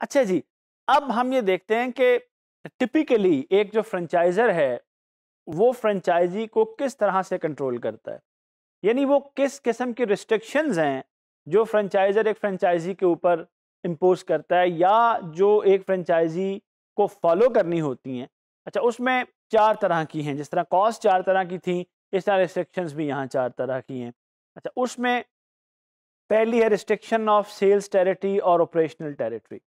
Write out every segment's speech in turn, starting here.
अच्छा जी अब हम ये देखते हैं कि टिपिकली एक जो फ्रेंचाइजर है वो फ्रेंचाइजी को किस तरह से कंट्रोल करता है यानी वो किस किस्म की रिस्ट्रिक्शंस हैं जो फ्रेंचाइजर एक फ्रेंचाइजी के ऊपर इम्पोज करता है या जो एक फ्रेंचाइजी को फॉलो करनी होती हैं अच्छा उसमें चार तरह की हैं जिस तरह कॉस्ट चार तरह की थी इस तरह रिस्ट्रिक्शंस भी यहाँ चार तरह की हैं अच्छा उसमें पहली है रिस्ट्रिक्शन ऑफ सेल्स टेरिटरी और ऑपरेशनल टेरिटरी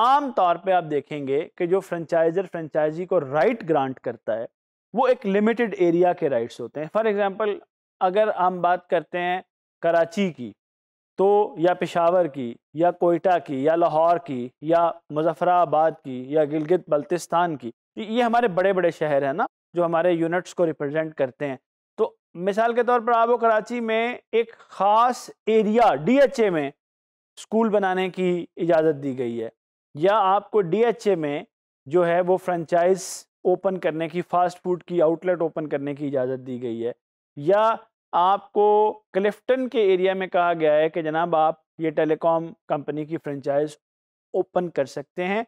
आम तौर पे आप देखेंगे कि जो फ्रेंचाइजर फ्रेंचाइजी को राइट ग्रांट करता है वो एक लिमिटेड एरिया के राइट्स होते हैं फॉर एग्जांपल अगर हम बात करते हैं कराची की तो या पेशावर की या कोयटा की या लाहौर की या मुजफ्फराबाद की या गिलगित बल्तिस्तान की तो ये हमारे बड़े बड़े शहर हैं ना जो हमारे यूनिट्स को रिप्रेजेंट करते हैं तो मिसाल के तौर पर आप कराची में एक ख़ास एरिया ए में स्कूल बनाने की इजाज़त दी गई है या आपको डीएचए में जो है वो फ्रेंचाइज ओपन करने की फास्ट फूड की आउटलेट ओपन करने की इजाज़त दी गई है या आपको क्लिफ्टन के एरिया में कहा गया है कि जनाब आप ये टेलीकॉम कंपनी की फ्रेंचाइज ओपन कर सकते हैं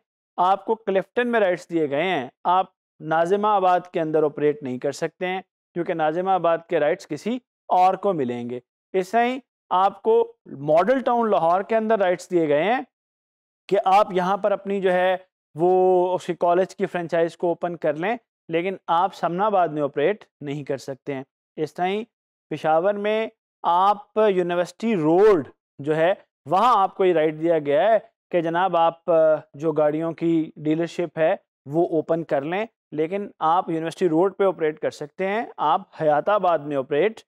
आपको क्लिफ्टन में राइट्स दिए गए हैं आप नाजिमाबाद के अंदर ऑपरेट नहीं कर सकते हैं क्योंकि नाजिमाबाद के राइट्स किसी और को मिलेंगे इस ही आपको मॉडल टाउन लाहौर के अंदर राइट्स दिए गए हैं कि आप यहाँ पर अपनी जो है वो उसके कॉलेज की फ्रेंचाइज को ओपन कर लें लेकिन आप समनाबाद में ऑपरेट नहीं कर सकते हैं इस तरह पिशावर में आप यूनिवर्सिटी रोड जो है वहाँ आपको ये राइट दिया गया है कि जनाब आप जो गाड़ियों की डीलरशिप है वो ओपन कर लें लेकिन आप यूनिवर्सिटी रोड पे ऑपरेट कर सकते हैं आप हयाताबाद में ऑपरेट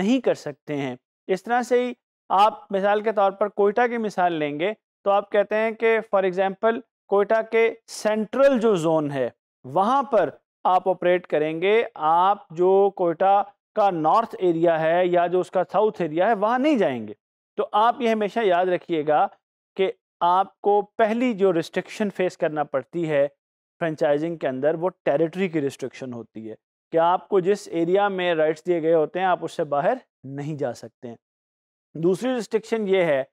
नहीं कर सकते हैं इस तरह से ही आप मिसाल के तौर पर कोयटा की मिसाल लेंगे तो आप कहते हैं कि फॉर एग्जांपल कोयटा के सेंट्रल जो जोन है वहाँ पर आप ऑपरेट करेंगे आप जो कोयटा का नॉर्थ एरिया है या जो उसका साउथ एरिया है वहाँ नहीं जाएंगे तो आप ये हमेशा याद रखिएगा कि आपको पहली जो रिस्ट्रिक्शन फेस करना पड़ती है फ्रेंचाइजिंग के अंदर वो टेरिटरी की रिस्ट्रिक्शन होती है कि आपको जिस एरिया में राइट्स दिए गए होते हैं आप उससे बाहर नहीं जा सकते हैं दूसरी रिस्ट्रिक्शन ये है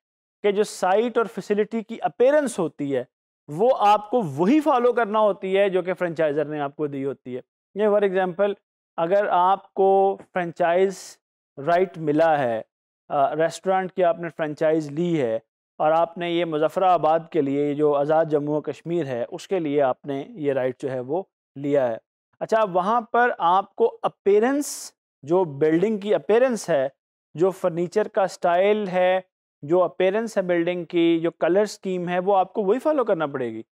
कि जो साइट और फैसिलिटी की अपेरेंस होती है वो आपको वही फॉलो करना होती है जो कि फ्रेंचाइजर ने आपको दी होती है ये फॉर एग्ज़ाम्पल अगर आपको फ्रेंचाइज राइट मिला है रेस्टोरेंट की आपने फ्रेंचाइज ली है और आपने ये मुजफ़राबाद के लिए जो आज़ाद जम्मू कश्मीर है उसके लिए आपने ये राइट जो है वो लिया है अच्छा वहाँ पर आपको अपेरेंस जो बिल्डिंग की अपेरेंस है जो फर्नीचर का स्टाइल है जो अपेरेंस है बिल्डिंग की जो कलर स्कीम है वो आपको वही फॉलो करना पड़ेगी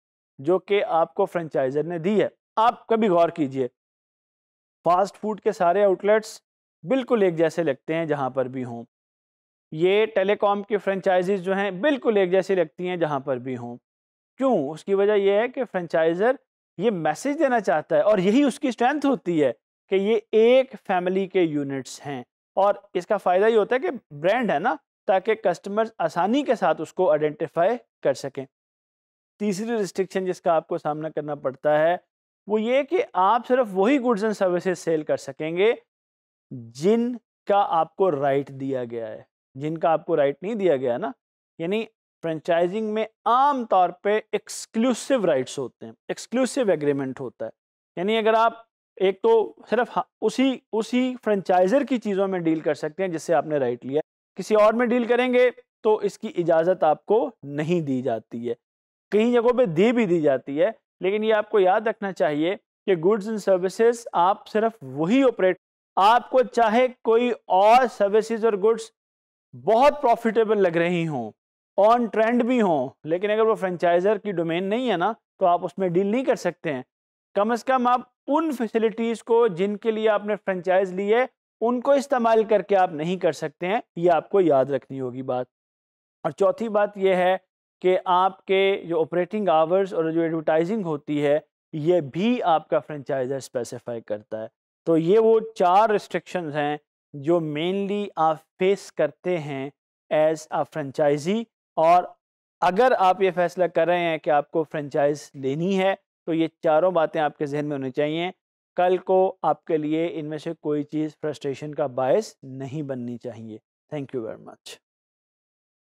जो कि आपको फ्रेंचाइजर ने दी है आप कभी गौर कीजिए फास्ट फूड के सारे आउटलेट्स बिल्कुल एक जैसे लगते हैं जहाँ पर भी हों ये टेलीकॉम की फ्रेंचाइजीज जो हैं बिल्कुल एक जैसी लगती हैं जहाँ पर भी हों क्यों उसकी वजह यह है कि फ्रेंचाइजर ये मैसेज देना चाहता है और यही उसकी स्ट्रेंथ होती है कि ये एक फैमिली के यूनिट्स हैं और इसका फ़ायदा ये होता है कि ब्रांड है ना ताकि कस्टमर्स आसानी के साथ उसको आइडेंटिफाई कर सकें तीसरी रिस्ट्रिक्शन जिसका आपको सामना करना पड़ता है वो ये कि आप सिर्फ वही गुड्स एंड सर्विसेज सेल कर सकेंगे जिनका आपको राइट दिया गया है जिनका आपको राइट नहीं दिया गया ना यानी फ्रेंचाइजिंग में आम तौर पे एक्सक्लूसिव राइट्स होते हैं एक्सक्लूसिव एग्रीमेंट होता है यानी अगर आप एक तो सिर्फ उसी उसी फ्रेंचाइजर की चीज़ों में डील कर सकते हैं जिससे आपने राइट लिया किसी और में डील करेंगे तो इसकी इजाज़त आपको नहीं दी जाती है कहीं जगहों पे दी भी दी जाती है लेकिन ये आपको याद रखना चाहिए कि गुड्स एंड सर्विसेज आप सिर्फ वही ऑपरेट आपको चाहे कोई और सर्विसेज और गुड्स बहुत प्रॉफिटेबल लग रही हों ऑन ट्रेंड भी हों लेकिन अगर वो फ्रेंचाइजर की डोमेन नहीं है ना तो आप उसमें डील नहीं कर सकते हैं कम से कम आप उन फैसिलिटीज़ को जिनके लिए आपने फ्रेंचाइज ली है उनको इस्तेमाल करके आप नहीं कर सकते हैं ये आपको याद रखनी होगी बात और चौथी बात यह है कि आपके जो ऑपरेटिंग आवर्स और जो एडवर्टाइजिंग होती है ये भी आपका फ्रेंचाइजर स्पेसिफाई करता है तो ये वो चार रिस्ट्रिक्शंस हैं जो मेनली आप फेस करते हैं एज आ फ्रेंचाइजी और अगर आप ये फैसला कर रहे हैं कि आपको फ्रेंचाइज लेनी है तो ये चारों बातें आपके जहन में होनी चाहिए कल को आपके लिए इनमें से कोई चीज़ फ्रस्ट्रेशन का बायस नहीं बननी चाहिए थैंक यू वेरी मच